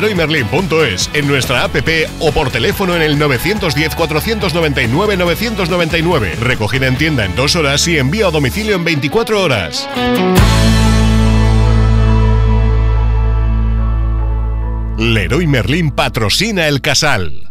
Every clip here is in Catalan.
leroymerlin.es, en nuestra app o por teléfono en el 910-499-999. Recogida en tienda en dos horas y envío a domicilio en 24 horas. Leroy Merlin patrocina el casal.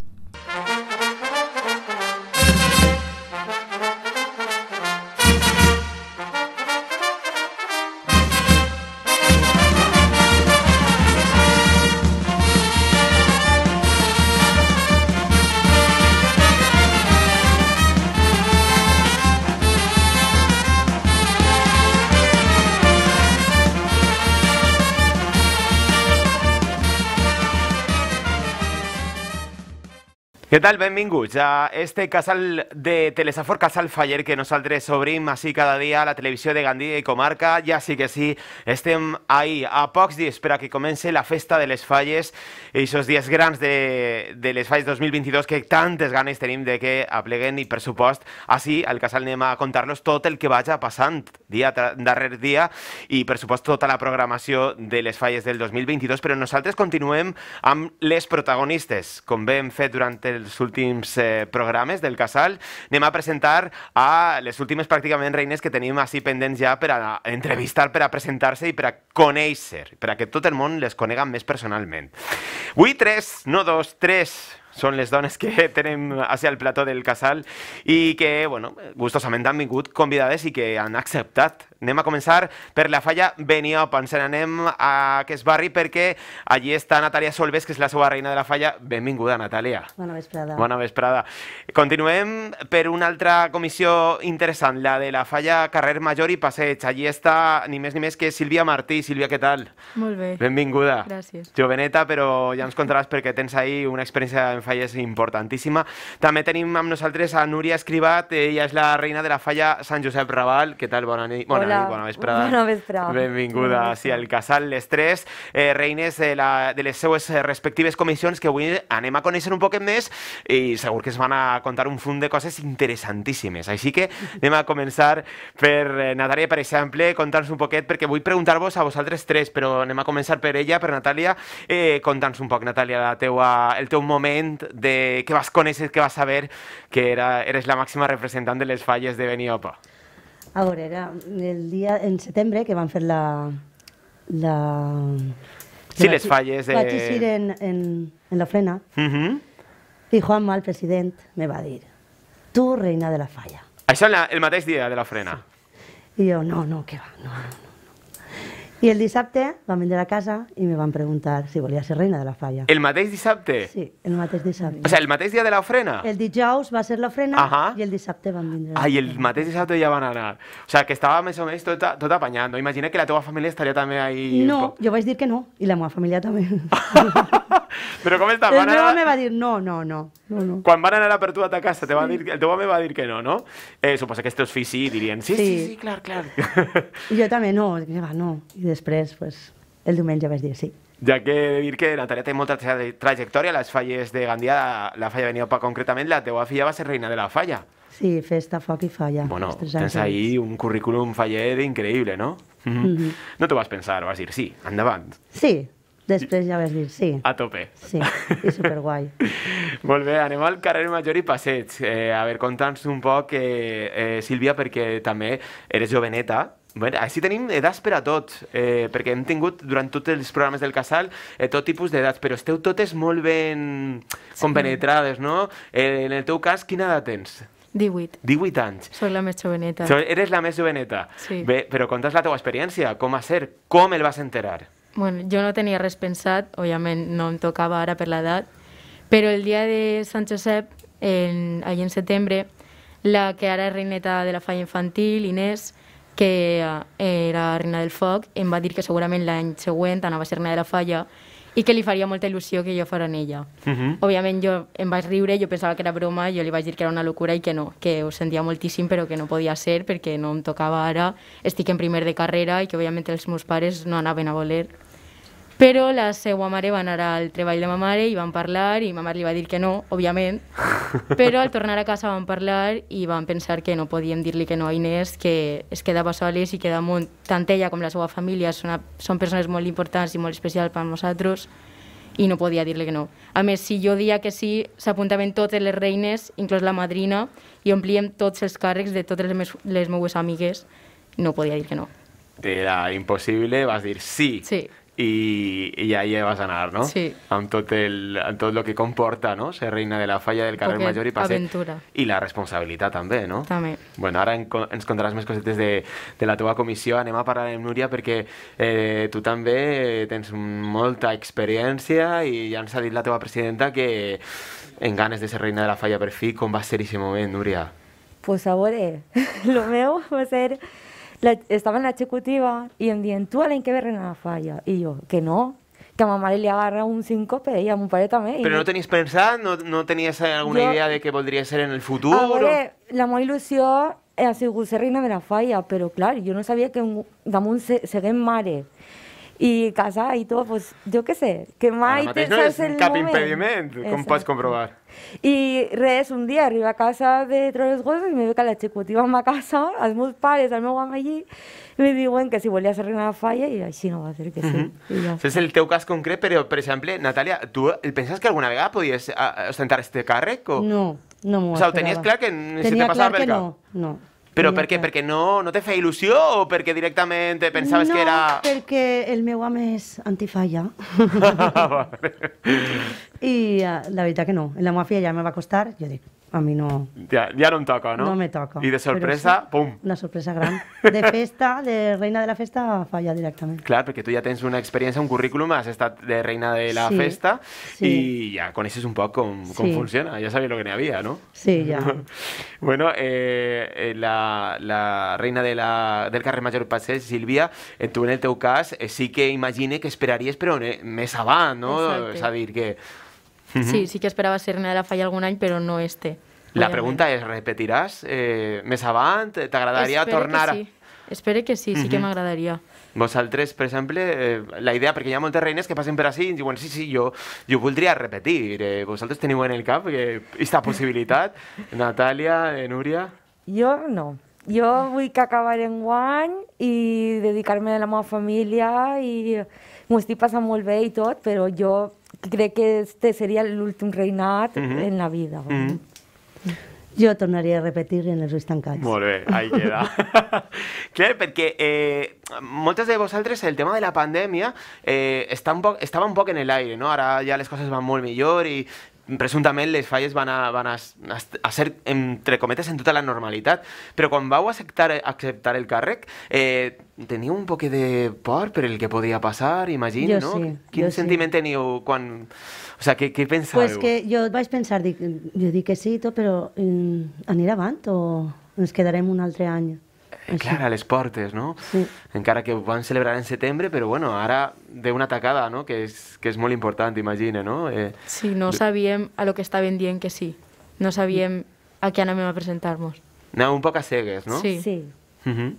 Què tal? Benvinguts a este casal de Telesafor, casal Faller, que nosaltres obrim així cada dia a la televisió de Gandia i comarca. Ja sí que sí, estem ahí a pocs dies per a que comence la festa de les falles i aquests dies grans de, de les falles 2022 que tantes ganes tenim de que apleguen i, per supost, així al casal anem a contar-los tot el que vaja passant dia darrer dia i, per supost, tota la programació de les falles del 2022, però nosaltres continuem amb les protagonistes, com bé hem fet durant el dels últims eh, programes del casal, anem a presentar a les últimes pràcticament reines que tenim així pendents ja per a entrevistar, per a presentar-se i per a conèixer, per a que tot el món les conega més personalment. Ui, tres, no dos, tres són les dones que tenim hacia el plató del casal i que, bueno, gustosament han vingut convidades i que han acceptat. Anem a començar per la falla Beniopa. Ens n'anem a aquest barri perquè allí està Natàlia Solves, que és la seva reina de la falla. Benvinguda, Natàlia. Bona vesprada. Bona vesprada. Continuem per una altra comissió interessant, la de la falla Carrer Major i Passeig. Allí està ni més ni més que Sílvia Martí. Sílvia, què tal? Molt bé. Benvinguda. Gràcies. Joveneta, però ja ens contaràs perquè tens ahir una experiència en falla és importantíssima. També tenim amb nosaltres a Núria Escribat, ella és la reina de la falla Sant Josep Raval. Què tal? Bona nit, bona, Hola. nit, bona vesprada. Bona vesprada. Benvinguda sí, al casal, les tres eh, reines de, la, de les seues eh, respectives comissions que avui anem a conèixer un poc més i segur que es van a contar un fund de coses interessantíssimes. Així que anem a començar per eh, Natàlia, per exemple, contar-nos un poquet, perquè vull preguntar-vos a vosaltres tres, però anem a començar per ella, per Natàlia. Eh, Conta'ns un poc, Natàlia, la teua, el teu moment moment de que vas conèixer, que vas saber que era, eres la màxima representant de les falles de Beniopa? A veure, era el dia, en setembre, que van fer la... la sí, les falles... De... Vaig eixir en, en, en la frena uh mhm. -huh. i Juanma, el president, me va dir tu, reina de la falla. Això el mateix dia de la frena? Sí. I jo, no, no, que va, no, no. I el dissabte van venir a casa i me van preguntar si volia ser reina de la falla. El mateix dissabte? Sí, el mateix dissabte. O sigui, el mateix dia de l'ofrena? El dijous va ser l'ofrena uh -huh. i el dissabte van venir. Ah, i el mateix dissabte ja van anar. O sigui, que estava més o menys tot, tot apanyant. Imagina que la teva família estaria també ahí... No, jo vaig dir que no, i la meva família també. Però com està? Van anar... El meu home va dir no, no, no. no, no. Quan van anar a per tu a ta casa, sí. te va dir, el teu home va dir que no, no? Eh, suposa que els teus fills sí dirien, sí, sí, sí, sí clar, clar. I jo també no, va, no. I després pues, el diumenge vaig dir sí. Ja que dir que Natalia té molta tra trajectòria, les falles de Gandia, la falla venia pa concretament, la teva filla va ser reina de la falla. Sí, festa, foc i falla. Bueno, tens ahí un currículum faller increïble, no? Mm -hmm. Mm -hmm. No t'ho vas pensar, vas dir sí, endavant. Sí, després ja vas dir sí. A tope. Sí, i superguai. Molt bé, anem al carrer Major i Passeig. Eh, a veure, conta'ns un poc, eh, eh, Sílvia, perquè també eres joveneta, Bueno, així tenim edats per a tot, eh, perquè hem tingut durant tots els programes del Casal eh, tot tipus d'edats, però esteu totes molt ben sí. compenetrades, no? Eh, en el teu cas, quina edat tens? 18. 18 anys. Soc la més joveneta. So, eres la més joveneta. Sí. Bé, però contes la teva experiència, com va ser, com el vas enterar? Bueno, jo no tenia res pensat, òbviament no em tocava ara per l'edat, però el dia de Sant Josep, en, allà en setembre, la que ara és reineta de la falla infantil, Inés, que era eh, eh, Reina del Foc, em va dir que segurament l'any següent anava a ser Reina de la Falla i que li faria molta il·lusió que jo fos en ella. Uh mhm. -huh. Òbviament jo em vaig riure, jo pensava que era broma, jo li vaig dir que era una locura i que no, que ho sentia moltíssim però que no podia ser perquè no em tocava ara, estic en primer de carrera i que òbviament els meus pares no anaven a voler. Però la seva mare va anar al treball de ma mare i van parlar i ma mare li va dir que no, òbviament, però al tornar a casa vam parlar i vam pensar que no podíem dir-li que no a Inés, que es quedava soles i que damunt tant ella com la seva família són, a, són persones molt importants i molt especials per a nosaltres i no podia dir-li que no. A més, si jo dia que sí, s'apuntaven totes les reines, inclús la madrina, i omplíem tots els càrrecs de totes les, mes, les meues amigues. No podia dir que no. Era impossible, vas dir sí. Sí y, ja hi vas a ¿no? Sí. Amb tot el, amb tot lo que comporta, no? Ser reina de la falla del carrer Major i passe... Aventura. I la responsabilitat també, no? També. Bueno, ara en, ens contaràs més cosetes de, de la teva comissió. Anem a parlar amb Núria perquè eh, tu també eh, tens molta experiència i ja ens ha dit la teva presidenta que en ganes de ser reina de la falla per fi, com va ser aquest moment, Núria? Pues a veure, lo meu va ser la, estava en l'executiva i em diuen, tu l'any que ve la falla. I jo, que no, que a ma mare li agarra un síncope i a mon pare també. Però no, tenies pensat? No, no tenies eh, alguna jo... idea de què voldria ser en el futur? A veure, o... la meva il·lusió eh, ha sigut ser reina de la falla, però clar, jo no sabia que damunt se, seguem mare i casar i tot, pues, jo què sé, que mai ah, tens no és el cap moment. impediment, com Exacte. pots comprovar. I res, un dia arriba a casa de Trolls gossos i me ve que l'executiva a ma casa, els meus pares, el meu home allí, i me diuen que si volia ser reina de falla i així no va ser que sí. Mm -hmm. ja. és el teu cas concret, però, per exemple, Natàlia, tu eh, penses que alguna vegada podies eh, ostentar este càrrec? O... No, no m'ho o sigui, tenies clar que si Tenia te passava pel cap? No, no. Però per què? Perquè no, no te feia il·lusió o perquè directament pensaves no, que era... No, perquè el meu home és antifalla. I ah, ah, la veritat que no. La meva filla ja me va costar, jo dic, a mí no... Ya, no me toca, no? No me toca. Y de sorpresa, pum! Una sorpresa gran. De festa, de reina de la festa, falla directamente. Claro, porque tú ya tienes una experiencia, un currículum, has está de reina de la fiesta y ya con eso es un poco cómo funciona, Ya lo que me había no? Sí, ya. bueno, eh, eh, la, la reina de la, del carrer Major Silvia Silvia, tu en el teucas eh, sí que imagine que esperarías, pero me va, no? saber que -huh. Sí, sí que esperava ser-ne de la falla algun any, però no este. La pregunta és, repetiràs eh, més avant? T'agradaria tornar... Que sí. Espero que sí, sí uh -huh. que m'agradaria. Vosaltres, per exemple, eh, la idea, perquè hi ha moltes reines que passen per així i diuen sí, sí, jo, jo voldria repetir. Eh, vosaltres teniu en el cap aquesta eh, possibilitat? Natàlia, eh, Núria... Jo no. Jo vull que acabar en guany i dedicar-me a la meva família i m'ho estic passant molt bé i tot, però jo cree que este sería el último reinado en la vida. yo tornaría a repetir en el estancats. muy bien, ahí queda. claro, porque eh, de vosotros el tema de la pandemia eh, un poco un poco en no? ahora ya las cosas van muy mejor y presumptament les falles van, a, van a, a ser, entre cometes, en tota la normalitat, però quan vau acceptar, acceptar el càrrec, eh, teniu un poc de por per el que podia passar, imagino, jo no? Sí, Quin sentiment sí. teniu quan... O sea, què, què pensàveu? Pues que jo vaig pensar, dic, jo dic que sí, tot, però eh, anirà avant o ens quedarem un altre any? encara eh, a les portes, no? Sí. Encara que ho van celebrar en setembre, però bueno, ara de una tacada, no? Que és, que és molt important, imagina, no? Eh, sí, no sabíem a lo que estaven dient que sí. No sabíem a què anàvem a presentar-nos. Anàvem un poc a cegues, no? Sí. sí. Uh mhm. -huh.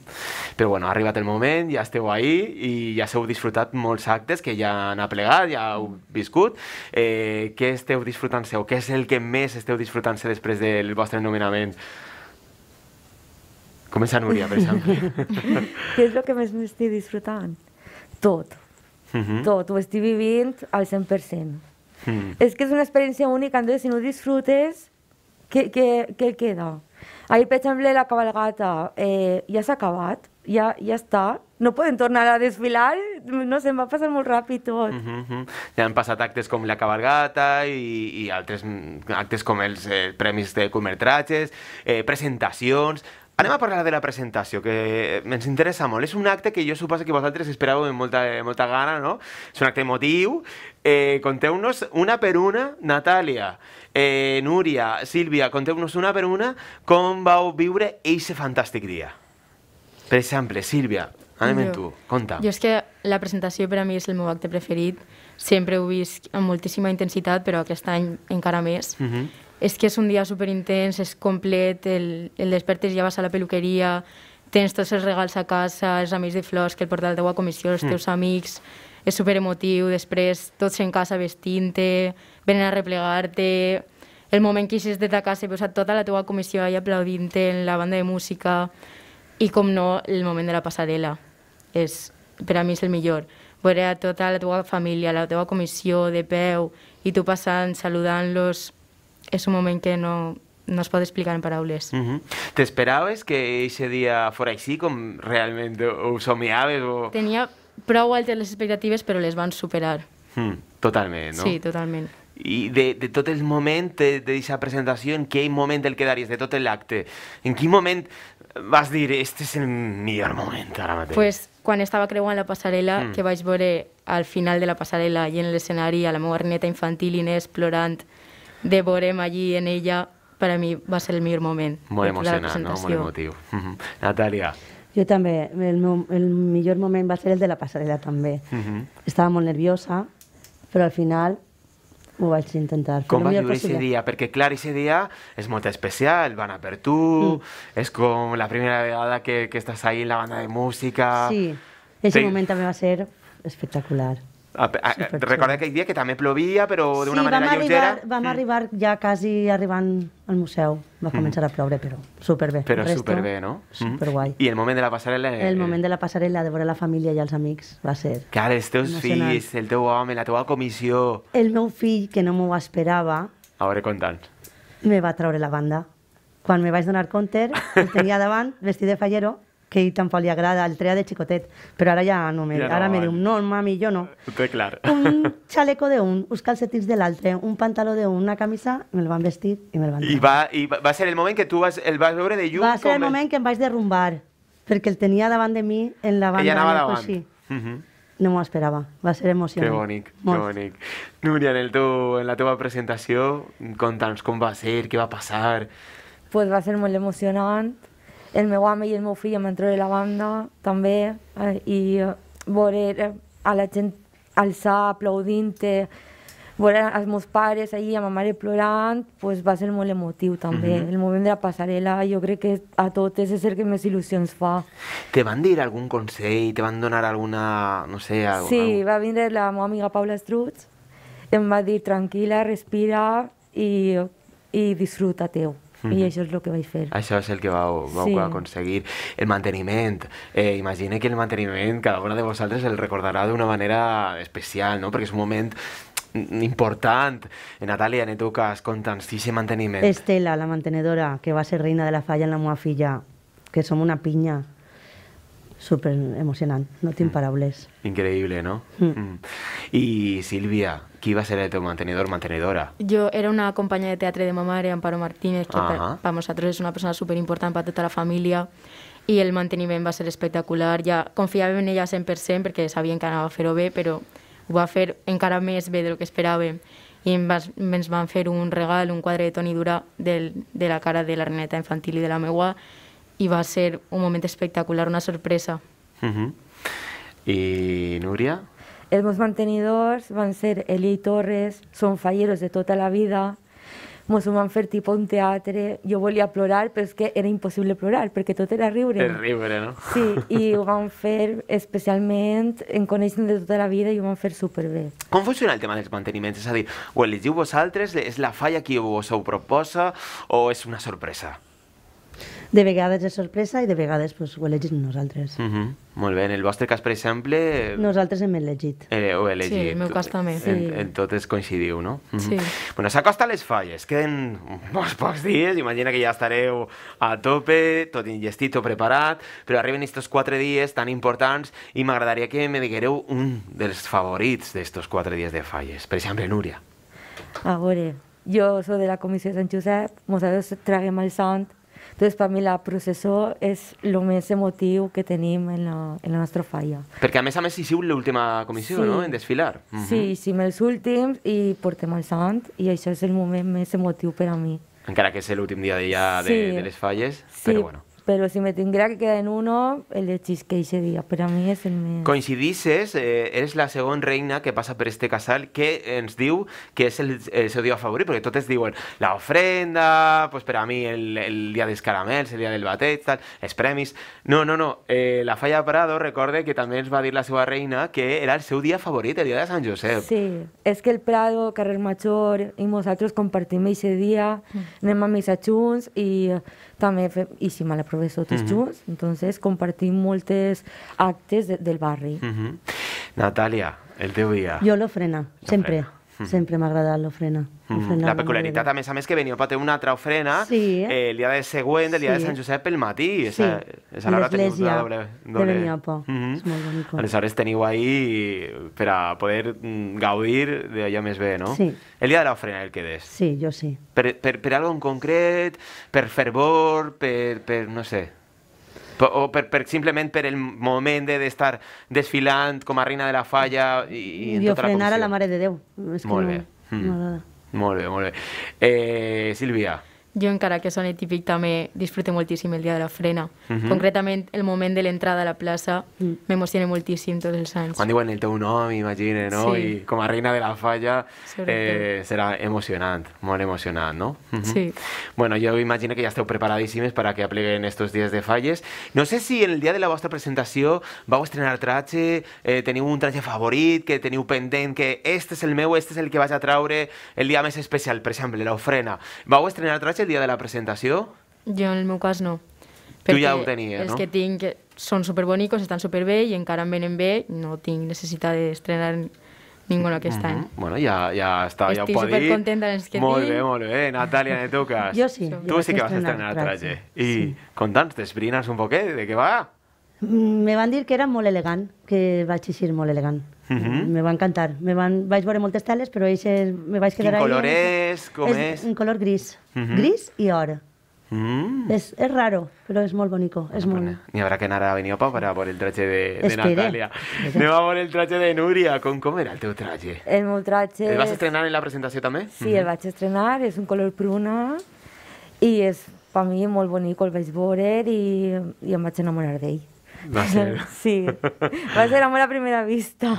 Però bueno, ha arribat el moment, ja esteu ahí i ja s'heu disfrutat molts actes que ja han aplegat, ja heu viscut. Eh, què esteu disfrutant-se o què és el que més esteu disfrutant-se després del vostre nomenament? Començant, Núria, per exemple. Què és el que més m'estic disfrutant? Tot. Uh mhm. -huh. Tot. Ho estic vivint al 100%. Mm. Uh -huh. És que és una experiència única, entonces si no disfrutes, què, què, què queda? Ahir, per exemple, la cabalgata eh, ja s'ha acabat, ja, ja està, no poden tornar a desfilar, no sé, em va passar molt ràpid tot. Mm uh -hmm. -huh. Ja han passat actes com la cabalgata i, i altres actes com els eh, premis de comertratges, eh, presentacions... Anem a parlar de la presentació, que ens interessa molt. És un acte que jo suposo que vosaltres esperàveu amb molta, eh, molta gana, no? És un acte emotiu. Eh, conteu-nos una per una, Natàlia, eh, Núria, Sílvia, conteu-nos una per una com vau viure aquest fantàstic dia. Per exemple, Sílvia, anem amb tu, conta. Jo és que la presentació per a mi és el meu acte preferit. Sempre ho visc amb moltíssima intensitat, però aquest any encara més. Uh mhm. -huh és que és un dia superintens, és complet, el, el despertes ja vas a la peluqueria, tens tots els regals a casa, els amics de flors que el porta la teua comissió, els hmm. teus mm. amics, és superemotiu, després tots en casa vestint-te, venen a replegar-te, el moment que hi de ta casa veus a tota la teua comissió i aplaudint-te en la banda de música i, com no, el moment de la passarel·la. És, per a mi és el millor. Veure a tota la teua família, la teua comissió de peu i tu passant, saludant-los, és un moment que no, no es pot explicar en paraules. Uh mhm. -huh. T'esperaves que aquest dia fora així, com realment ho somiaves? O... Tenia prou altes les expectatives, però les van superar. Mm, totalment, no? Sí, totalment. I de, de tot el moment d'aquesta presentació, en quin moment el quedaries, de tot l'acte? En quin moment vas dir, este és el millor moment ara mateix? Pues, quan estava creuant la passarel·la, mm. que vaig veure al final de la passarel·la i en l'escenari a la meva neta infantil Inés plorant, devorem allí en ella, para mí va ser el millor moment. Molt emocionant, no? Molt emotiu. Mhm. Natàlia. Jo també. El, meu, el millor moment va ser el de la passarel·la, també. Uh mhm. -huh. Estava molt nerviosa, però al final ho vaig intentar. Com vas viure aquest dia? Perquè, clar, aquest dia és molt especial, van a per tu, mm. és com la primera vegada que, que estàs ahí en la banda de música... Sí, aquest Te... moment també va ser espectacular. Ah, ah, Recordem aquell dia que també plovia, però d'una sí, manera vam lleugera. Arribar, vam mm. arribar ja quasi arribant al museu. Va mm. començar mm. a ploure, però superbé. Però resto, superbé, no? Superguai. Mm. I el moment de la passarel·la... El eh, moment de la passarel·la, de veure la família i els amics, va ser... Clar, els teus emocionant. fills, el teu home, la teva comissió... El meu fill, que no m'ho esperava... A veure, comptant. Me va traure la banda. Quan me vaig donar compte, el tenia davant, vestit de fallero, que ell tampoc li agrada, el treia de xicotet, però ara ja no me, ja no, ara me diu, no, mami, jo no. Té clar. Un xaleco d'un, uns calcetins de l'altre, un pantaló d'un, una camisa, me'l van vestir i me'l van I va, I va, ser el moment que tu vas, el vas veure de llum? Va ser el, el moment que em vaig derrumbar, perquè el tenia davant de mi, en la banda. Ella anava davant. Uh mhm. -huh. No m'ho esperava, va ser emocionant. Que bonic, Molt. que bonic. Núria, en, el teu, en la teva presentació, conta'ns com va ser, què va passar... Pues va ser molt emocionant, el meu home i el meu fill em van treure la banda, també, eh, i eh, veure eh, a la gent alçar, aplaudint-te, veure els meus pares allà, a ma mare plorant, pues, va ser molt emotiu també. Uh mhm. -huh. El moment de la passarel·la jo crec que a totes és el que més il·lusions fa. Te van dir algun consell? Te van donar alguna... no sé... Algun, sí, algo... va vindre la meva amiga Paula Struts, em va dir tranquil·la, respira i, i disfruta teu. Mm -hmm. I mhm. això és el que vaig fer. Això és el que vau, vau sí. aconseguir. El manteniment. Eh, imagine que el manteniment cada una de vosaltres el recordarà d'una manera especial, no? Perquè és un moment important. Natàlia, en el teu cas, conta'ns, si sí, manteniment. Estela, la mantenedora, que va ser reina de la falla en la meva filla, que som una pinya, súper emocionant, no tinc mm. paraules. Increíble, ¿no? Mm. Y mm. Silvia, ¿qué iba a ser de tu mantenedor, mantenedora? Yo era una compañía de teatro de mamá, era Amparo Martínez, que para, para, nosotros es una persona súper importante para toda la familia y el manteniment va ser espectacular. Ja confiàvem en ella 100% perquè sabien que anava a fer-ho bé, però ho va fer encara més bé del que esperàvem i ens van fer un regal, un quadre de Toni Dura del, de la cara de la reneta infantil i de la meua i va a ser un moment espectacular, una sorpresa. Uh mhm. -huh. Núria? Els meus mantenidors van ser Eli Torres, són falleros de tota la vida, mos ho van fer tipus un teatre, jo volia plorar, però és que era impossible plorar, perquè tot era riure. Era riure, no? Sí, i ho van fer especialment en coneixen de tota la vida i ho van fer superbé. Com funciona el tema dels manteniments? És a dir, ho elegiu vosaltres, és la falla que vos ho proposa o és una sorpresa? de vegades és sorpresa i de vegades pues, ho elegim nosaltres. Uh mhm. -huh. Molt bé, en el vostre cas, per exemple... Nosaltres hem elegit. Eh, ho he elegit. Sí, el meu cas també. En, sí. en es coincidiu, no? Uh mhm. -huh. Sí. Bueno, s'acosta les falles, queden molts pocs dies, imagina que ja estareu a tope, tot ingestit, tot preparat, però arriben aquests quatre dies tan importants i m'agradaria que me diguereu un dels favorits d'estos quatre dies de falles. Per exemple, Núria. A veure, jo soc de la Comissió de Sant Josep, nosaltres traguem el sant Entonces, per mi, la processó és el més emotiu que tenim en la, en la nostra falla. Perquè, a més a més, hi sigut l'última comissió, sí. no?, en desfilar. Uh -huh. Sí, hicim els últims i portem el sant, i això és el moment més emotiu per a mi. Encara que és l'últim dia de, ja de, sí. de les falles, sí. però bueno pero si me tendría que quedar en uno, el de Cheesecake sería. a mi és el més... Coincidisses, eh, eres la segona reina que passa per este casal que ens diu que és el, el seu dia favorit, perquè totes diuen la ofrenda, pues per a mi el, el dia dels caramels, el dia del bateig, tal, els premis... No, no, no, eh, la Falla Prado recorde que també ens va dir la seva reina que era el seu dia favorit, el dia de Sant Josep. Sí, és que el Prado, Carrer Major i nosaltres compartim aquest dia, mm. anem a missa junts i... Eh, también hicimos la profesora todos uh -huh. junts, entonces compartim moltes actes de, del barri. Uh -huh. Natalia, el teu dia. Jo l'ofrena, sempre. Frena sempre m'ha agradat l'ofrena. Mm. La peculiaritat, a més a més, que Beniopa té una altra ofrena sí, eh? eh el dia de següent, el dia sí. de Sant Josep, pel matí. sí. és a l'hora teniu una doble... doble... de Beniopa. Mm -hmm. És molt bonic. Aleshores teniu ahí per a poder mm, gaudir d'allò més bé, no? Sí. El dia de l'ofrena el que des. Sí, jo sí. Per, per, per algo en concret, per fervor, per, per no sé o per, per, simplement per el moment d'estar de, desfilant com a reina de la falla i, i, en I tota la a la Mare de Déu. És que Molt bé. No, mm. Molt bé, molt bé. Eh, Sílvia, jo encara que soni típic també disfrute moltíssim el dia de la frena. Uh mhm. -huh. Concretament el moment de l'entrada a la plaça m'emociona mm. moltíssim tots els anys. Quan diuen el teu nom, imagina, no? Sí. I com a reina de la falla eh, serà emocionant, molt emocionant, no? Uh mhm. -huh. Sí. Bueno, jo imagino que ja esteu preparadíssimes per a que apleguen estos dies de falles. No sé si el dia de la vostra presentació vau estrenar tratge, eh, teniu un tratge favorit, que teniu pendent, que este és el meu, este és el que vaig a traure el dia més especial, per exemple, l'ofrena. Vau estrenar tratge dia de la presentació? Jo, en el meu cas, no. Perquè tu ja ho tenies, els no? Els que tinc són superbonicos, estan superbé i encara em venen bé. No tinc necessitat d'estrenar ningú aquest mm -hmm. any. Bueno, ja, ja està, Estic ja ho pot dir. Estic supercontenta amb els que molt tinc. Molt bé, molt bé. Natàlia, en el teu cas. jo sí. Tu jo sí que vas estrenar el traje. I sí. conta'ns, t'esbrines un poquet de què va? Mm, me van dir que era molt elegant, que vaig eixir molt elegant. Uh -huh. Mm, me va encantar. Me van... Vaig veure moltes teles, però eixes... me vaig quedar Quin color ahí... és? Com és? és? Un color gris. Uh -huh. Gris i or. Mm. És, és raro, però és molt bonico. És molt... N'hi haurà que anar a Beniopa per a veure el traje de, de Natàlia. Anem a veure el traje de Núria. Com, com era el teu traje? El meu traje... El vas estrenar en la presentació també? Sí, uh -huh. el vaig estrenar. És un color pruna i és, per mi, molt bonic. El vaig veure i, i em vaig enamorar d'ell. Va a ser. sí, va a ser amor a primera vista.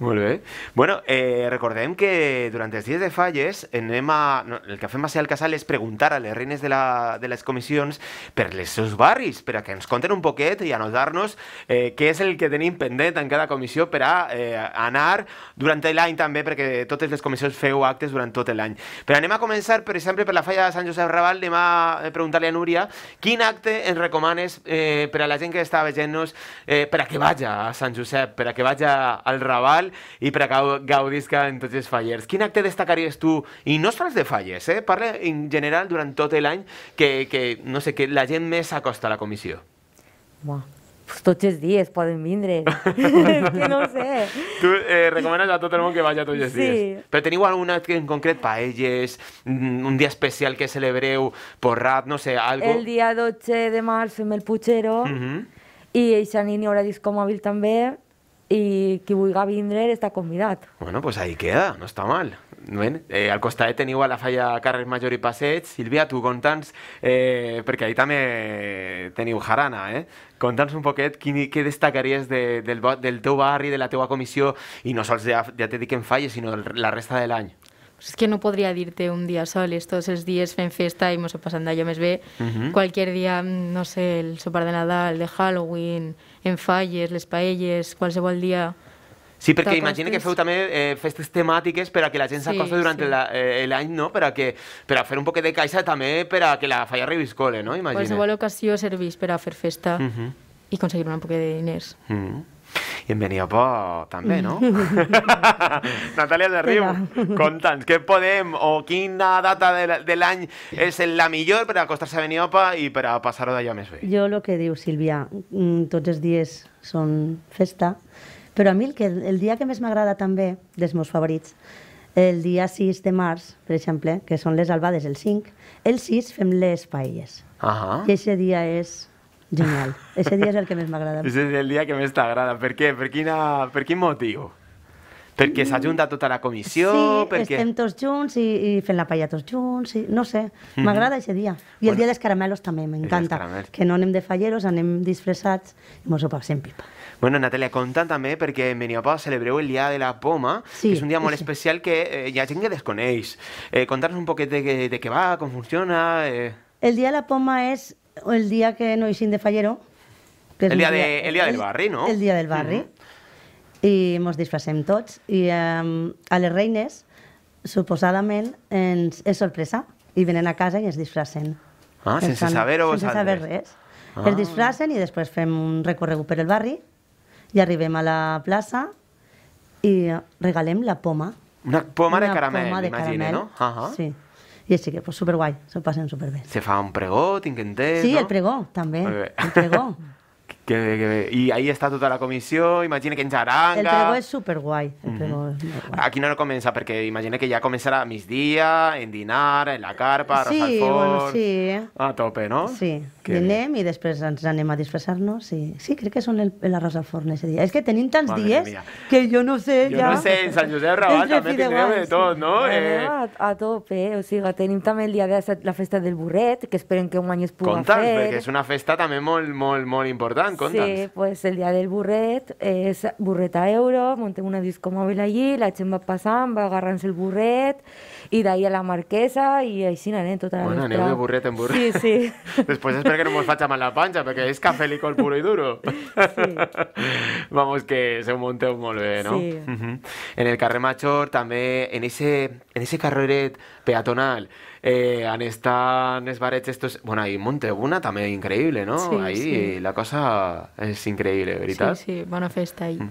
Molt bé. Bueno, eh, recordem que durant els dies de falles anem a, no, el que fem a ser al casal és preguntar a les reines de, la, de les comissions per les seus barris, per a que ens conten un poquet i anotar-nos eh, què és el que tenim pendent en cada comissió per a eh, anar durant l'any també, perquè totes les comissions feu actes durant tot l'any. Però anem a començar, per exemple, per la falla de Sant Josep Raval, anem a preguntar-li a Núria quin acte ens recomanes eh, per a la gent que està veient-nos eh, per a que vagi a Sant Josep, per a que vagi al Raval Nadal i perquè en tots els fallers. Quin acte destacaries tu, i no sols de falles, eh? parla en general durant tot l'any, que, que, no sé, que la gent més s'acosta a la comissió? Buah, pues tots els dies poden vindre. que no sé. Tu eh, recomanes a tot el món que vagi tots els sí. dies. Però teniu algun acte en concret? Paelles, mm, un dia especial que celebreu, porrat, no sé, algo? El dia 12 de març fem el Puigero uh mhm. -huh. i eixa nit hi haurà disco també i qui vulgui vindre està convidat. Bueno, pues ahí queda, no està mal. Ben, eh, al costat teniu a la falla Carrer Major i Passeig. Silvia, tu conta'ns, eh, perquè ahí també teniu jarana, eh? Conta'ns un poquet quin, què destacaries de, del, del teu barri, de la teua comissió, i no sols ja, ja te dic en falles, sinó la resta de l'any. És que no podria dir-te un dia sol, és tots els dies fent festa i mos ho passant d'allò més bé. Uh -huh. Qualsevol dia, no sé, el sopar de Nadal, de Halloween, en falles, les paelles, qualsevol dia... Sí, perquè imagina que feu també eh, festes temàtiques per a que la gent s'acosta sí, durant sí. l'any, eh, no? Per a, que, per a fer un poquet de caixa també per a que la falla reviscole, no? Imagina. Qualsevol ocasió serveix per a fer festa uh -huh. i aconseguir un poquet de diners. Uh mm. -huh. I em venia por també, no? Mm. Natàlia de Riu, conta'ns, què podem o quina data de, de l'any és la millor per acostar-se a Beniopa i per a passar-ho d'allò més bé? Jo el que diu Sílvia, mm, tots els dies són festa, però a mi el, que, el dia que més m'agrada també, dels meus favorits, el dia 6 de març, per exemple, que són les albades el 5, el 6 fem les paelles. Uh -huh. I aquest dia és Genial. Ese dia és el que més m'agrada. Ese és el dia que més t'agrada. Per què? Per, quina, per quin motiu? Perquè s'ajunta tota la comissió? Sí, perquè... estem tots junts i, i fent la paella tots junts, i, no sé, mhm. m'agrada mm -hmm. ese dia. I bueno, el dia dels caramelos també, m'encanta. Que no anem de falleros, anem disfressats i mos ho passem pipa. Bueno, Natàlia, compta també perquè en Beniapau celebreu el dia de la poma, sí, que és un dia molt sí. especial que eh, hi ha gent que desconeix. Eh, Contar-nos un poquet de, de què va, com funciona... Eh... El Dia de la Poma és el día que no hicimos de fallero. el, día de, el día del barri, no? El dia del barri. Uh -huh. I ens disfressem tots. I um, a les reines, suposadament, ens és sorpresa. I venen a casa i es disfressen. Ah, sense saber-ho Sense saber res. Ah. Es disfressen i després fem un recorregut per el barri i arribem a la plaça i regalem la poma. Una poma una de caramel, poma no? Uh -huh. Sí. I així que, pues, superguai, s'ho passen superbé. Se fa un pregó, tinc entès, Sí, no? el pregó, també. El pregó. Que, que, I ahir està tota la comissió, imagina que en Jaranga... El pregó és superguai. El mhm. pregó mm -hmm. és A quina hora comença? Perquè imagina que ja començarà a migdia, en dinar, en la carpa, sí, al fort... Bueno, sí, eh? A tope, no? Sí, que... dinem i després ens anem a disfressar-nos. Sí. sí, crec que són l'arròs al forn ese dia. És que tenim tants Madre dies mia. que jo no sé jo ja... Jo no sé, en Sant Josep Raval també tindrem de tot, no? Eh... A, a tope, eh? o sigui, tenim també el dia de la festa del burret, que esperem que un any es pugui fer. fer. perquè és una festa també molt, molt, molt important Sí, pues el dia del burret, és burreta euro, montem una disco móvil allí, la gent va pasando, va agarrándose el burret, i d'ahir a la Marquesa i així anem tota la bueno, vespre. Bueno, aneu de burret en burret. Sí, sí. Després espero que no mos faig mal la panxa, perquè és cafè licor puro i duro. Sí. Vamos, que se ho monteu molt bé, no? Sí. Uh -huh. En el carrer Major, també, en ese, en ese carreret peatonal, eh, han estat els barets estos... Bueno, ahí monteu una també increïble, no? Sí, ahí sí. la cosa és increïble, veritat? Sí, sí, bona festa ahí. Mm.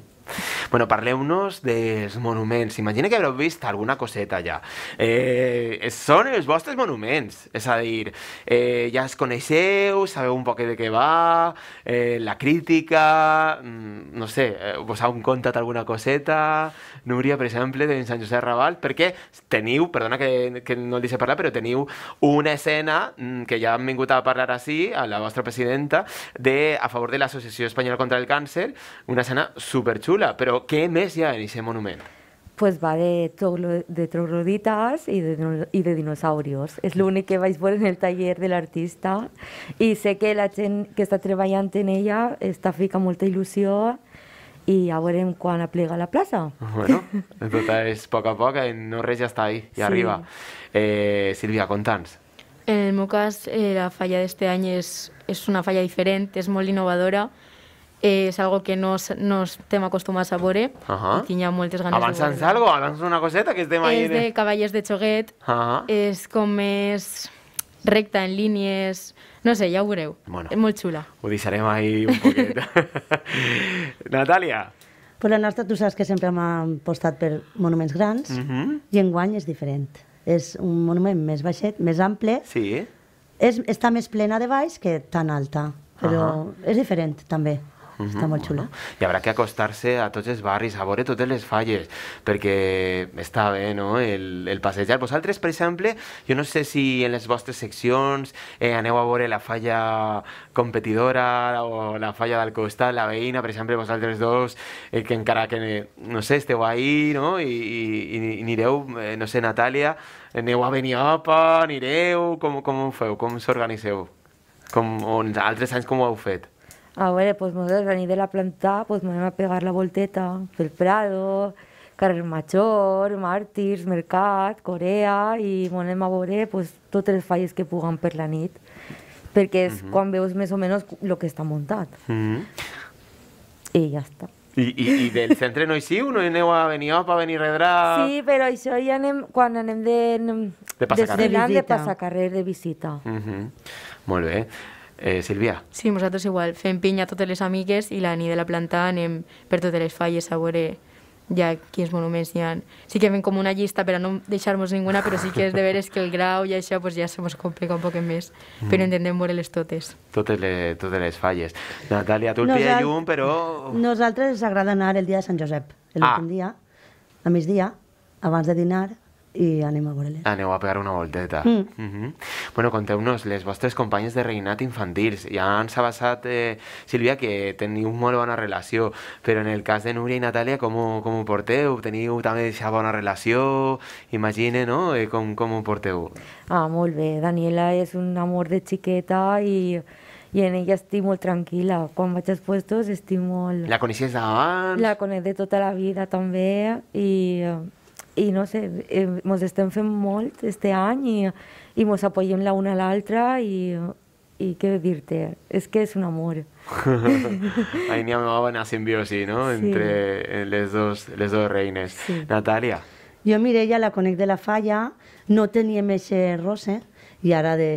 Bueno, parleu-nos dels monuments. Imagina que haureu vist alguna coseta ja. Eh, són els vostres monuments, és a dir, eh, ja es coneixeu, sabeu un poc de què va, eh, la crítica, mm, no sé, eh, vos heu contat alguna coseta, Núria, per exemple, de Sant Josep Raval, perquè teniu, perdona que, que no el deixa parlar, però teniu una escena mm, que ja han vingut a parlar així, a la vostra presidenta, de, a favor de l'Associació Espanyola contra el Càncer, una escena superxula Lula, però què més hi ha en aquest monument? pues va de, troglo, de trogloditas y de, y de dinosaurios. És l'únic que vaig veure en el taller de l'artista i sé que la gent que està treballant en ella està fica molta il·lusió i ja veurem quan aplega la plaça. Bueno, tot és a poc a poc, en no res ja està ahí, ja sí. arriba. Eh, Sílvia, conta'ns. En el meu cas, eh, la falla d'este any és, és una falla diferent, és molt innovadora, eh, és algo que no, no estem acostumats a veure uh -huh. i tinguem moltes ganes Avança'ns de veure. algo, avança'ns una coseta que estem ahí. És de Cavallers de Xoguet, uh -huh. és com més recta, en línies... No sé, ja ho veureu. Bueno, és molt xula. Ho deixarem ahí un poquet. Natàlia. Pues la nostra, tu saps que sempre hem apostat per monuments grans uh mhm. -huh. i enguany és diferent. És un monument més baixet, més ample. Sí. És, està més plena de baix que tan alta, però uh -huh. és diferent també. -huh, Està molt xula. Bueno. I haurà que acostar-se a tots els barris, a veure totes les falles, perquè està bé, no?, el, el passejar. Vosaltres, per exemple, jo no sé si en les vostres seccions eh, aneu a veure la falla competidora o la falla del costat, la veïna, per exemple, vosaltres dos, eh, que encara que, no sé, esteu ahí, no?, i, i, i anireu, eh, no sé, Natàlia, aneu a venir, apa, anireu, com, com ho feu, com s'organiseu? Com, o altres anys com ho heu fet? Ah, a veure, doncs nosaltres a de la plantar doncs anem a pegar la volteta pel Prado, Carrer Major, Màrtirs, Mercat, Corea i anem a veure doncs, totes les falles que puguen per la nit perquè és uh mhm. -huh. quan veus més o menys el que està muntat. Uh mhm. -huh. I ja està. I, i, I del centre no hi siu? No hi aneu a Benioff, a Benirredrà? Sí, però això ja anem, quan anem de... De passacarrer. De, de, de passacarrer, de visita. Uh mhm. -huh. Molt bé. Eh, Sílvia? Sí, nosaltres igual, fem pinya a totes les amigues i la nit de la planta anem per totes les falles a veure ja quins monuments hi ha. Sí que fem com una llista per a no deixar-nos ninguna, però sí que és de veure que el grau i això pues, ja se mos complica un poc més, mm. però intentem veure-les totes. Totes les, totes les falles. Natàlia, tu el Nosal... llum, però... Nosaltres ens agrada anar el dia de Sant Josep, l'últim ah. dia, a migdia, abans de dinar, i anem a veure-les. Aneu a pegar una volteta. Mm. Mm -hmm. Bueno, conteu-nos, les vostres companyes de reinat infantils, ja ens ha basat, eh, Sílvia, que teniu molt bona relació, però en el cas de Núria i Natàlia, com com ho porteu? Teniu també aquesta bona relació? Imagine, no?, eh, com, com ho porteu? Ah, molt bé. Daniela és un amor de xiqueta i i en ella estic molt tranquil·la. Quan vaig als puestos estic molt... La coneixies d'abans? La conec de tota la vida també i i no sé, ens eh, estem fent molt este any i, i ens apoyem la una a l'altra i, i què dir-te, és que és un amor. Ahí n'hi ha una bona simbiosi, no?, sí. entre eh, les dos, les dos reines. Sí. Natàlia. Jo Mireia la conec de la falla, no teníem aquest rosa, eh? i ara de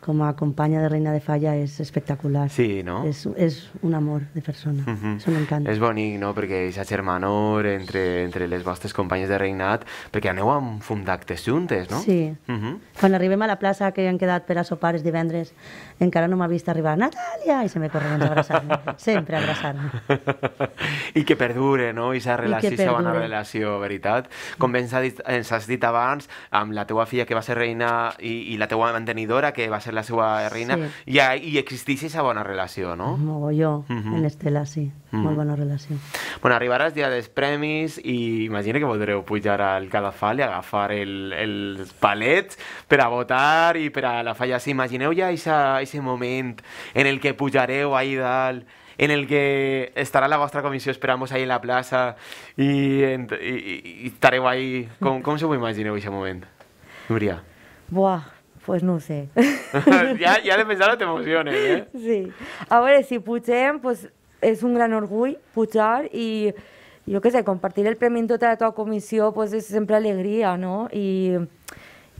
com a companya de Reina de Falla és espectacular. Sí, no? És, és un amor de persona, uh -huh. això m'encanta. És bonic, no?, perquè aquesta germanor entre, entre les vostres companyes de Reinat, perquè aneu a un fum d'actes juntes, no? Sí. Uh -huh. Quan arribem a la plaça que han quedat per a sopar els divendres, encara no m'ha vist arribar Natàlia, i se me corre doncs a abraçar-me, sempre a abraçar-me. I que perdure, no?, s'ha relació, aquesta bona relació, veritat? Com ens, dit, ens has dit abans, amb la teua filla que va ser reina i, i la teua mantenidora que va ser la seva reina, sí. i, i existeix aquesta bona relació, no? Mogolló, uh mhm. -huh. en Estela, sí. Uh -huh. Molt mhm. bona relació. Bueno, arribaràs dia dels premis i imagina que voldreu pujar al cadafal i agafar el, els palets per a votar i per a la falla. Si imagineu ja aquest moment en el que pujareu ahir dalt en el que estarà la vostra comissió, esperamos ahí en la plaça i, en, i, i, y ahí. Com, com se ho imagineu, aquest moment, Nuria. Buah, Pues no sé. ya, ja, de pensar te emociones, eh? Sí. Ahora, si puchen pues, es un gran orgullo puchar y yo qué sé, compartir el premio en toda la comisión pues, es siempre alegría, no? Y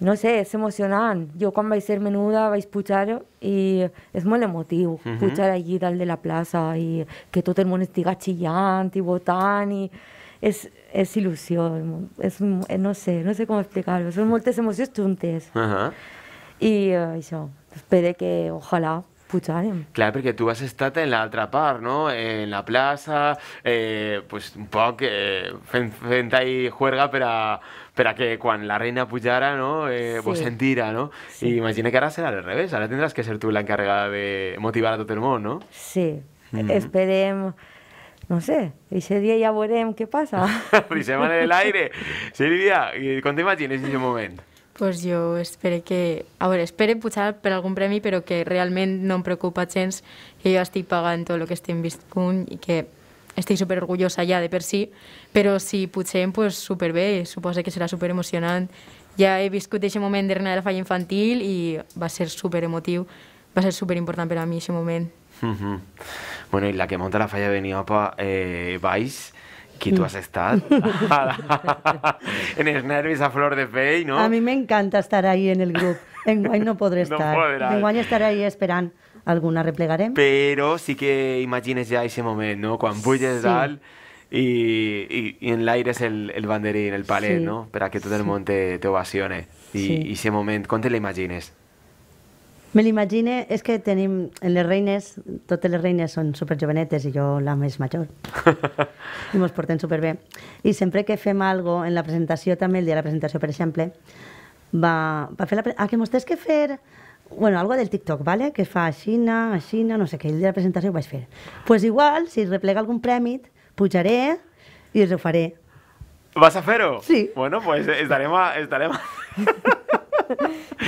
no sé, emocionante. Yo cuando vais a ser menuda vais a puchar y es muy emotivo puchar allí dalt de la plaza y que todo el mundo estiga gachillando y votant es es no sé, no sé cómo explicarlo. Son muchas emociones emocions Ajá. I uh, això, espero que, ojalà, pujarem. Clar, perquè tu has estat en l'altra part, no? En la plaça, eh, pues, un poc eh, fent, fent ahí juerga per a, per a que quan la reina pujara, no? Eh, sí. vos sentira, no? Sí. I imagina que ara serà al revés, ara tindràs que ser tu l'encarregada de motivar a tot el món, no? Sí, mm -hmm. esperem no sé, ese dia ja veurem què passa. Deixem en l'aire. Sílvia, com t'imagines aquest moment? pues jo espero que... A veure, espero pujar per algun premi, però que realment no em preocupa gens que jo estic pagant tot el que estic viscunt i que estic super orgullosa ja de per si, però si pujem, pues, superbé, suposa que serà super emocionant. Ja he viscut aquest moment de renar de la falla infantil i va ser super emotiu, va ser super important per a mi aquest moment. Mm -hmm. Bueno, i la que monta la falla de Beniopa eh, Baix, qui tu has estat en els nervis a flor de pell, no? A mi m'encanta estar ahí en el grup. Enguany no podré estar. No podràs. Enguany estaré ahí esperant. Alguna replegarem. Però sí que imagines ja aquest moment, no? Quan puges sí. dalt i, i, i és el, el banderín, el palet, sí. no? Per a que tot el sí. món te, te ovacione. I aquest sí. moment, com te l'imagines? Me l'imagine, és que tenim en les reines, totes les reines són superjovenetes i jo la més major. I mos portem superbé. I sempre que fem algo en la presentació, també el dia de la presentació, per exemple, va, va fer la... Ah, que mos tens que fer... Bueno, algo del TikTok, ¿vale? Que fa aixina, aixina, no sé què, el dia de la presentació ho vaig fer. Doncs pues igual, si replega algun premi, pujaré i us ho faré. ¿Vas a fer-ho? Sí. Bueno, pues estarem a... Estarem a...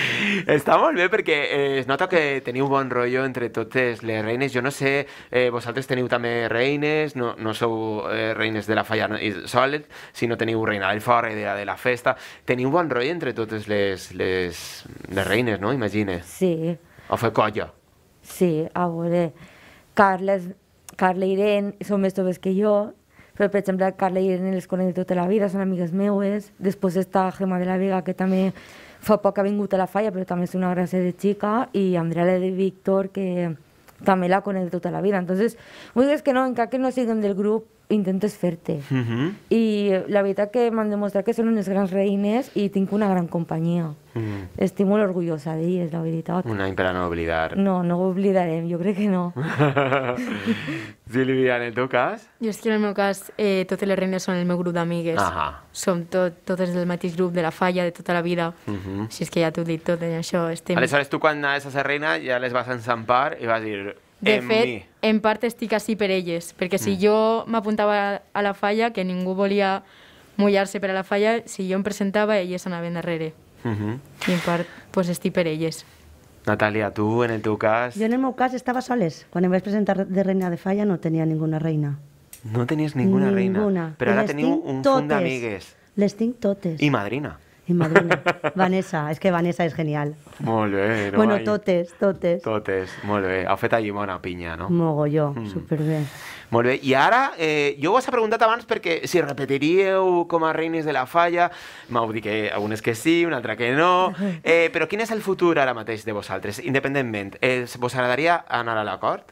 Està molt bé perquè eh, es nota que teniu bon rotllo entre totes les reines. Jo no sé, eh, vosaltres teniu també reines, no, no sou eh, reines de la falla solet, sinó teniu reina del fora, de la de la festa. Teniu bon rotllo entre totes les, les, les reines, no? Imagina. Sí. O fer colla. Sí, a veure, Carles, Carles i Irene són més joves que jo, però per exemple Carla i Irene les conec de tota la vida, són amigues meues. Després està Gemma de la Vega, que també Fa poc ha vingut a la Falla, però també és una gràcia de xica, i Andrea de Víctor, que també la conec de tota la vida. Entonces, vull dir que no, encara que no siguem del grup, intentes fer-te. Uh -huh. I la veritat que m'han demostrat que són unes grans reines i tinc una gran companyia. Uh -huh. Estic molt orgullosa d'elles, la veritat. Un any per a no oblidar. No, no ho oblidarem, jo crec que no. Sílvia, en el teu cas? Jo és que en el meu cas eh, totes les reines són el meu grup d'amigues. Uh -huh. Som tot, totes del mateix grup, de la falla, de tota la vida. Uh -huh. Així és que ja t'ho dit tot en això. Estem... Aleshores, tu quan anaves a ser reina ja les vas ensampar i vas dir De en en parte estoy casi per porque si mm. yo me apuntaba a la falla, que ningún volía mullarse para la falla, si yo me presentaba, ella es una Mm -hmm. en parte, pues, estoy per Natalia, ¿tú en el tu caso? Yo en el meu estaba estava soles. Cuando me em vaig presentar de reina de falla no tenía ninguna reina. No tenías ninguna, reina. Ninguna. Pero ahora teniu un montón de amigues. Les tinc totes. Y madrina. Mi madrina. Vanessa, és que Vanessa és genial. Molt bé. No bueno, mai... totes, totes. Totes, molt bé. Ha fet allí bona pinya, no? Mogolló, mm. superbé. Molt bé. I ara, eh, jo ho he preguntat abans perquè si repetiríeu com a Reines de la Falla, m'heu dit que algunes que sí, una altra que no, eh, però quin és el futur ara mateix de vosaltres, independentment? Eh, vos agradaria anar a l'acord?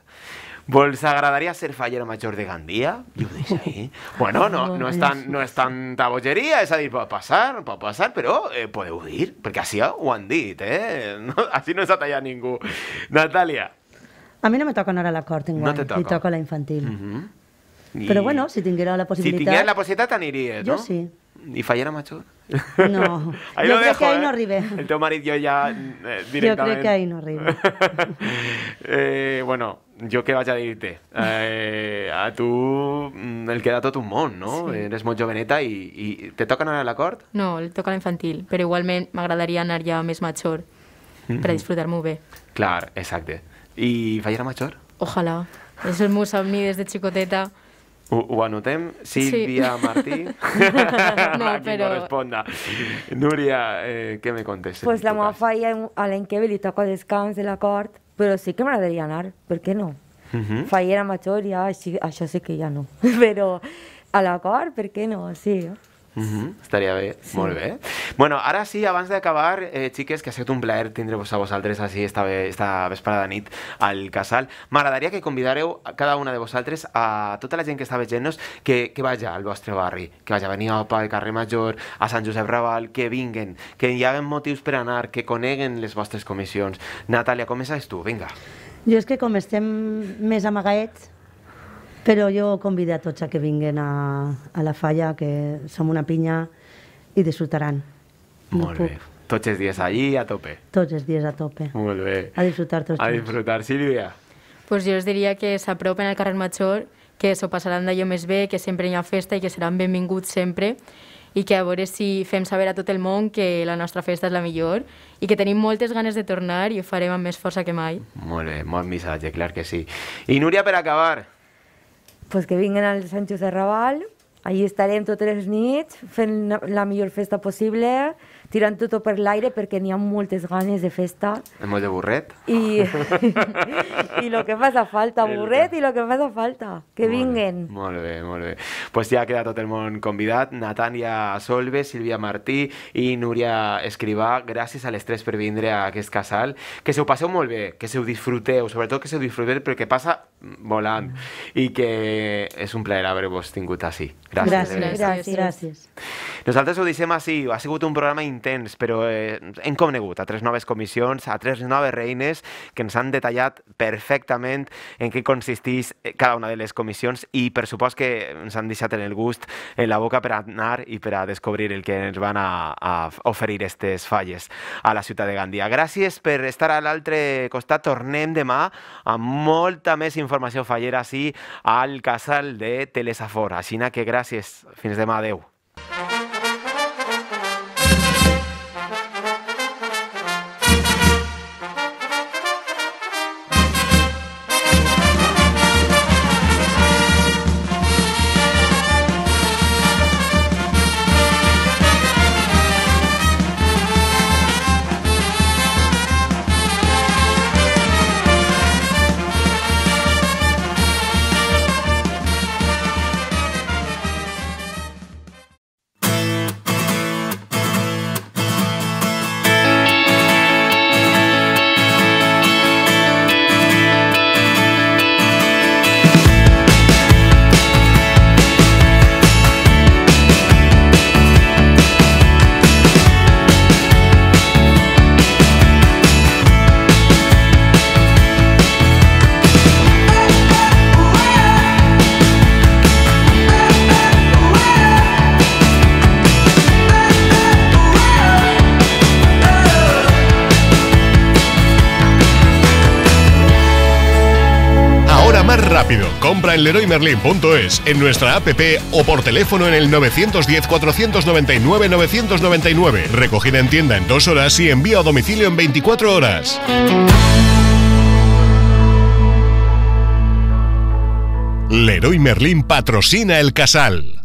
Vos agradaría ser fallero mayor de Gandía? Yo dije, ahí. Bueno, no, no, es tan, no es tanta bollería, es a pasar, va pasar, pasar, pero eh, puede huir, porque así han ah, dit, eh? No, así no es atalla Natalia. A mí no me toca ahora la corte no te toca. toca la infantil. Pero bueno, si tinguera la posibilidad. Si tingués la te irías, no? Yo sí. ¿Y Fallera Macho? No, ahí yo lo creo dejo, que ahí ¿eh? no arribe. El teu marit jo ja eh, directament... Jo crec que ahí no arribe. eh, bueno, jo què vaig a dir-te? Eh, a tu mm, el queda tot un món, no? Sí. Eres molt joveneta i, i te toca anar a la cort? No, el toca l'infantil, però igualment m'agradaria anar ja més major mm -hmm. per mhm. disfrutar-m'ho bé. Clar, exacte. I Fallera Major? Ojalà. És el meu somni des de xicoteta. Ho, ho anotem? Sílvia sí. Martí? no, però... pero... responda. Núria, eh, què me contestes? Pues la meva falla a l'any que ve li toca descans de la cort, però sí que m'agradaria anar, per què no? Uh mhm. -huh. Falla era major i ja, així, això sí que ja no. però a la cort, per què no? Sí. Eh? Mm -hmm. Estaria bé, sí. molt bé. Bueno, ara sí, abans d'acabar, eh, xiques, que ha sigut un plaer tindre-vos a vosaltres així esta, ve esta vesprada de nit al casal. M'agradaria que convidareu a cada una de vosaltres, a tota la gent que està veient-nos, que, que vaja al vostre barri, que vaja a Beniopa, al carrer Major, a Sant Josep Raval, que vinguen, que hi haguen motius per anar, que coneguen les vostres comissions. Natàlia, com és tu? Vinga. Jo és que com estem més amagaets, però jo convide a tots a que vinguen a, a la falla, que som una pinya i disfrutaran. Molt bé. Tots els dies allí a tope. Tots els dies a tope. Molt bé. A disfrutar tots. A disfrutar, Sílvia. Pues jo us diria que s'apropen al carrer Major, que s'ho passaran d'allò més bé, que sempre hi ha festa i que seran benvinguts sempre i que a veure si fem saber a tot el món que la nostra festa és la millor i que tenim moltes ganes de tornar i ho farem amb més força que mai. Molt bé, molt missatge, clar que sí. I Núria, per acabar, pues que vinguin al Sánchez de Raval, allí estarem totes les nits fent la millor festa possible, tirant tot per l'aire perquè n'hi ha moltes ganes de festa. És molt de I, i el que a falta, burret, i el que a falta, que molt, vinguen. Molt bé, molt bé. Doncs pues ja queda tot el món convidat. Natània Solve, Sílvia Martí i Núria Escrivà, gràcies a les tres per vindre a aquest casal. Que se ho passeu molt bé, que se ho disfruteu, sobretot que se ho disfruteu perquè passa volant mm. i que és un plaer haver-vos tingut així. Gràcies. Gràcies, gràcies, gràcies. Nosaltres ho deixem així. Ha sigut un programa intens, però eh, hem conegut a tres noves comissions, a tres noves reines, que ens han detallat perfectament en què consisteix eh, cada una de les comissions i per supost que ens han deixat en el gust en la boca per anar i per a descobrir el que ens van a, a oferir aquestes falles a la ciutat de Gandia. Gràcies per estar a l'altre costat. Tornem demà amb molta més informació fallera així al casal de Telesafor. Aixina que gràcies. Fins demà. Adéu. leroymerlin.es, en nuestra app o por teléfono en el 910-499-999. Recogida en tienda en dos horas y envío a domicilio en 24 horas. Leroy Merlin patrocina el casal.